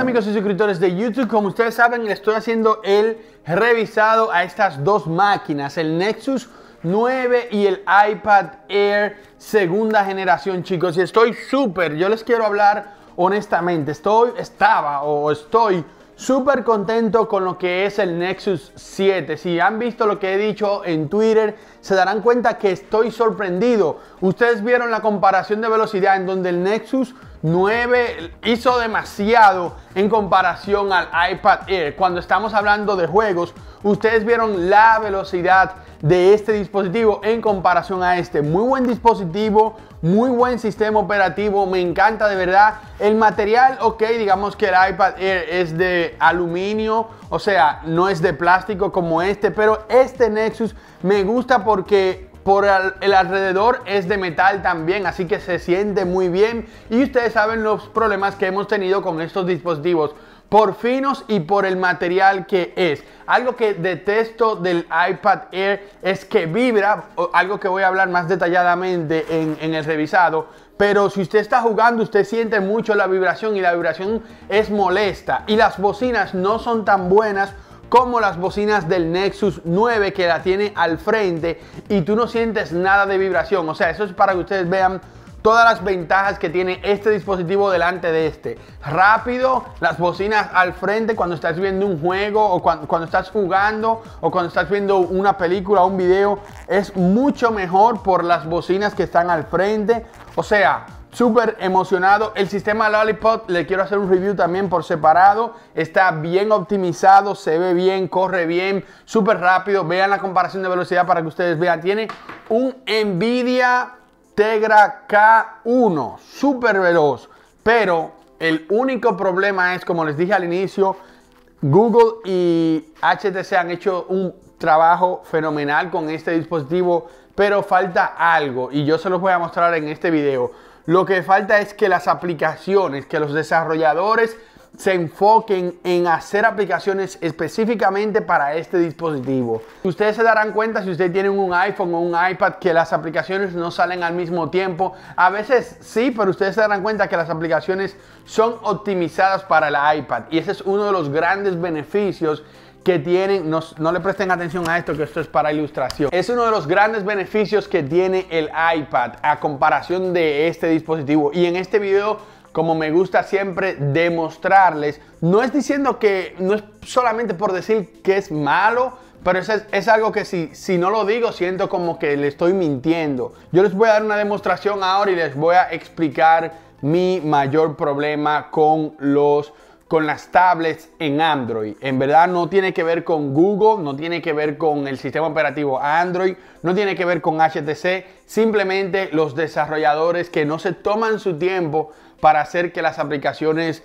amigos y suscriptores de YouTube, como ustedes saben, le estoy haciendo el revisado a estas dos máquinas, el Nexus 9 y el iPad Air segunda generación, chicos. Y estoy súper, yo les quiero hablar honestamente, estoy, estaba o estoy súper contento con lo que es el Nexus 7. Si han visto lo que he dicho en Twitter, se darán cuenta que estoy sorprendido. Ustedes vieron la comparación de velocidad en donde el Nexus 9 hizo demasiado en comparación al iPad Air. Cuando estamos hablando de juegos, ustedes vieron la velocidad de este dispositivo en comparación a este. Muy buen dispositivo, muy buen sistema operativo, me encanta de verdad. El material, ok, digamos que el iPad Air es de aluminio, o sea, no es de plástico como este, pero este Nexus me gusta porque por el alrededor es de metal también, así que se siente muy bien. Y ustedes saben los problemas que hemos tenido con estos dispositivos por finos y por el material que es. Algo que detesto del iPad Air es que vibra, algo que voy a hablar más detalladamente en, el revisado. Pero si usted está jugando, usted siente mucho la vibración y la vibración es molesta. Y las bocinas no son tan buenas como las bocinas del Nexus 9 que la tiene al frente y tú no sientes nada de vibración. O sea, eso es para que ustedes vean todas las ventajas que tiene este dispositivo delante de este. Rápido, las bocinas al frente cuando estás viendo un juego o cuando, estás jugando o cuando estás viendo una película o un video. Es mucho mejor por las bocinas que están al frente. O sea, súper emocionado. El sistema Lollipop le quiero hacer un review también por separado. Está bien optimizado, se ve bien, corre bien, súper rápido. Vean la comparación de velocidad para que ustedes vean. Tiene un Nvidia Tegra K1, súper veloz. Pero el único problema es, como les dije al inicio, Google y HTC han hecho un trabajo fenomenal con este dispositivo, pero falta algo y yo se los voy a mostrar en este video. Lo que falta es que las aplicaciones, que los desarrolladores se enfoquen en hacer aplicaciones específicamente para este dispositivo. Ustedes se darán cuenta si ustedes tienen un iPhone o un iPad que las aplicaciones no salen al mismo tiempo. A veces sí, pero ustedes se darán cuenta que las aplicaciones son optimizadas para el iPad y ese es uno de los grandes beneficios que tienen, no, le presten atención a esto, que esto es para ilustración. Es uno de los grandes beneficios que tiene el iPad a comparación de este dispositivo. Y en este video, como me gusta siempre demostrarles, no es diciendo que, no es solamente por decir que es malo, pero es, es algo que si, si no lo digo siento como que le estoy mintiendo. Yo les voy a dar una demostración ahora y les voy a explicar mi mayor problema con los con las tablets en Android. En verdad no tiene que ver con Google, no tiene que ver con el sistema operativo Android, no tiene que ver con HTC, simplemente los desarrolladores que no se toman su tiempo para hacer que las aplicaciones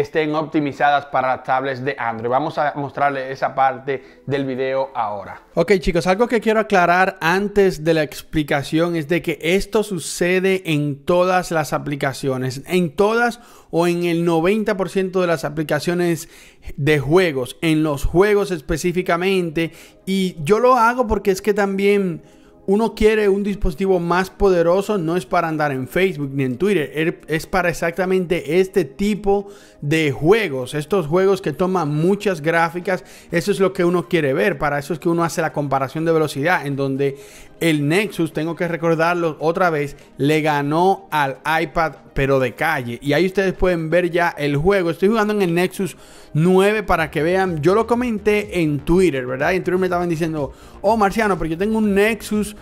estén optimizadas para tablets de Android. Vamos a mostrarle esa parte del video ahora. Ok chicos, algo que quiero aclarar antes de la explicación es de que esto sucede en todas las aplicaciones, en todas o en el 90% de las aplicaciones de juegos, en los juegos específicamente. Y yo lo hago porque es que también uno quiere un dispositivo más poderoso, no es para andar en Facebook ni en Twitter, er, es para exactamente este tipo de juegos, estos juegos que toman muchas gráficas, eso es lo que uno quiere ver, para eso es que uno hace la comparación de velocidad, en donde el Nexus, tengo que recordarlo otra vez, le ganó al iPad pero de calle. Y ahí ustedes pueden ver ya el juego. Estoy jugando en el Nexus 9 para que vean. Yo lo comenté en Twitter, ¿verdad? en Twitter me estaban diciendo, oh Marciano, pero yo tengo un Nexus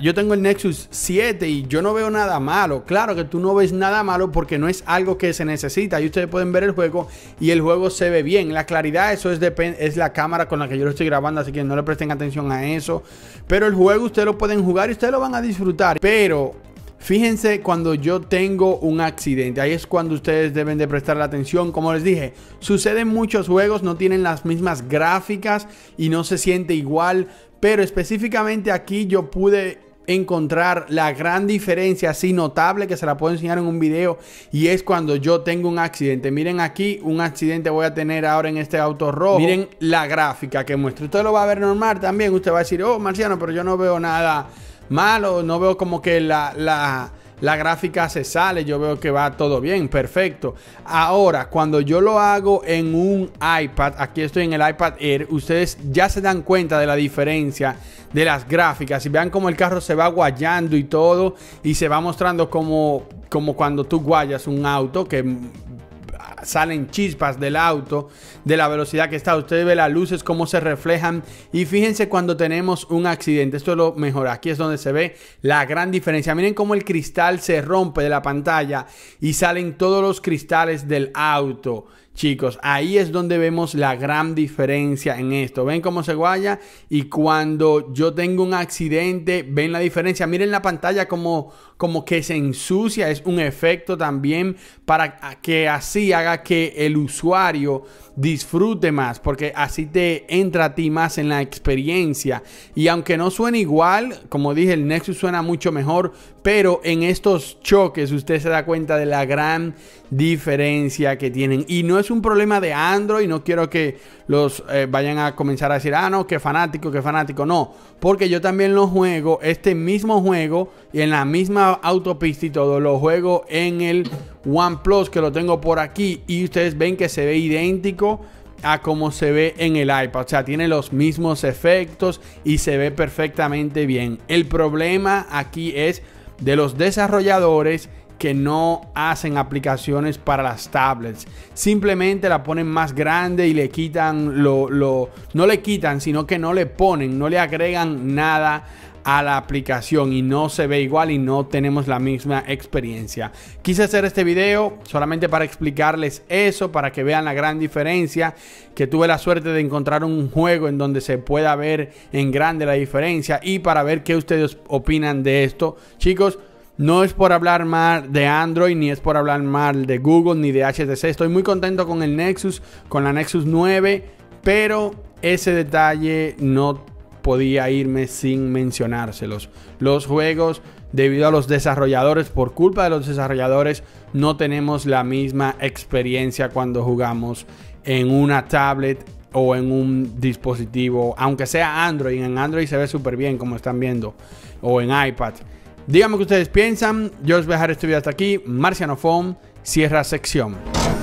yo tengo el Nexus 7 y yo no veo nada malo. Claro que tú no ves nada malo porque no es algo que se necesita. Y ustedes pueden ver el juego y el juego se ve bien. La claridad, eso es, es la cámara con la que yo lo estoy grabando, así que no le presten atención a eso. Pero el juego ustedes lo pueden jugar y ustedes lo van a disfrutar. Pero Fíjense cuando yo tengo un accidente, ahí es cuando ustedes deben de prestar la atención. Como les dije, suceden muchos juegos, no tienen las mismas gráficas y no se siente igual, pero específicamente aquí yo pude encontrar la gran diferencia así notable que se la puedo enseñar en un video y es cuando yo tengo un accidente. Miren aquí, un accidente voy a tener ahora en este auto rojo. Miren la gráfica que muestro Usted lo va a ver normal también. Usted va a decir, oh, Marciano, pero yo no veo nada malo, no veo como que la, la, la gráfica se sale, yo veo que va todo bien, perfecto. Ahora, cuando yo lo hago en un iPad, aquí estoy en el iPad Air, ustedes ya se dan cuenta de la diferencia de las gráficas y vean cómo el carro se va guayando y todo y se va mostrando como, como cuando tú guayas un auto que salen chispas del auto, de la velocidad que está. Usted ve las luces, cómo se reflejan. Y fíjense cuando tenemos un accidente. Esto es lo mejor. Aquí es donde se ve la gran diferencia. Miren cómo el cristal se rompe de la pantalla y salen todos los cristales del auto. Chicos, ahí es donde vemos la gran diferencia en esto. Ven cómo se guaya y cuando yo tengo un accidente, ven la diferencia. Miren la pantalla como, como que se ensucia. Es un efecto también para que así haga que el usuario disfrute más, porque así te entra a ti más en la experiencia. Y aunque no suene igual, como dije, el Nexus suena mucho mejor, pero en estos choques usted se da cuenta de la gran diferencia que tienen. Y no es un problema de Android, no quiero que los eh, vayan a comenzar a decir, ah, no, que fanático, que fanático, no, porque yo también lo juego, este mismo juego, y en la misma autopista y todo, lo juego en el OnePlus, que lo tengo por aquí, y ustedes ven que se ve idéntico a como se ve en el iPad. O sea, tiene los mismos efectos y se ve perfectamente bien. El problema aquí es de los desarrolladores que no hacen aplicaciones para las tablets. Simplemente la ponen más grande y le quitan lo, lo, no le quitan, sino que no le ponen, no le agregan nada a la aplicación y no se ve igual y no tenemos la misma experiencia. Quise hacer este video solamente para explicarles eso, para que vean la gran diferencia, que tuve la suerte de encontrar un juego en donde se pueda ver en grande la diferencia y para ver qué ustedes opinan de esto. Chicos, no es por hablar mal de Android, ni es por hablar mal de Google, ni de HTC. Estoy muy contento con el Nexus, con la Nexus 9, pero ese detalle no podía irme sin mencionárselos. Los juegos, debido a los desarrolladores, por culpa de los desarrolladores, no tenemos la misma experiencia cuando jugamos en una tablet o en un dispositivo, aunque sea Android. En Android se ve súper bien, como están viendo, o en iPad. Díganme qué ustedes piensan. Yo os voy a dejar este video hasta aquí. Marciano Fon, cierra sección.